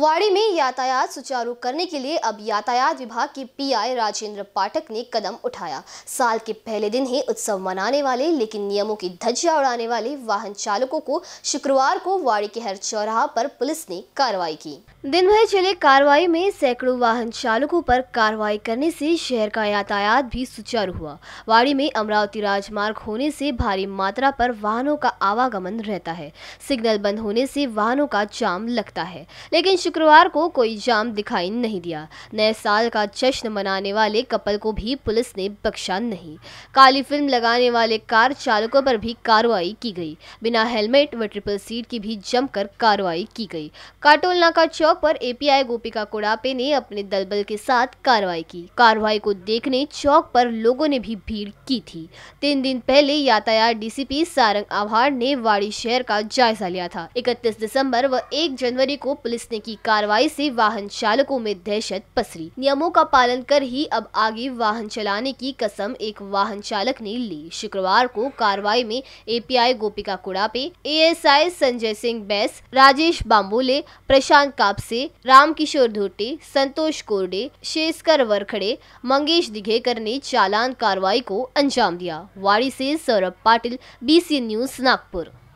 वाड़ी में यातायात सुचारू करने के लिए अब यातायात विभाग के पीआई राजेंद्र पाठक ने कदम उठाया साल के पहले दिन ही उत्सव मनाने वाले लेकिन नियमों की धज्जिया उड़ाने वाले वाहन चालकों को शुक्रवार को वाड़ी के हर चौराहा पर पुलिस ने कार्रवाई की दिन भर चले कार्रवाई में सैकड़ों वाहन चालकों पर कार्रवाई करने से शहर का यातायात भी सुचारू हुआ वाड़ी में अमरावती राजमार्ग होने से भारी मात्रा पर वाहनों का आवागमन रहता है सिग्नल बंद होने से वाहनों का जाम लगता है लेकिन शुक्रवार को कोई जाम दिखाई नहीं दिया नए साल का जश्न मनाने वाले कपल को भी पुलिस ने बख्शा नहीं काली फिल्म लगाने वाले कार चालकों पर भी कार्रवाई की गई बिना हेलमेट व ट्रिपल सीट की भी जमकर कार्रवाई की गई काटोल नाका चौक पर एपीआई गोपिका कोड़ापे ने अपने दलबल के साथ कार्रवाई की कार्रवाई को देखने चौक पर लोगों ने भी भीड़ की थी तीन दिन पहले यातायात डीसीपी सारंग आभार ने वाड़ी शहर का जायजा लिया था इकतीस दिसंबर व एक जनवरी को पुलिस ने की कार्रवाई से वाहन चालकों में दहशत पसरी नियमों का पालन कर ही अब आगे वाहन चलाने की कसम एक वाहन चालक ने ली शुक्रवार को कार्रवाई में एपीआई गोपिका कुड़ापे एएसआई संजय सिंह बैस राजेश बाम्बोले प्रशांत कापसे रामकिशोर धोटे संतोष कोरडे शेषकर वरखड़े मंगेश दिघेकर ने चालान कार्रवाई को अंजाम दिया वाड़ी ऐसी सौरभ पाटिल बीसी न्यूज नागपुर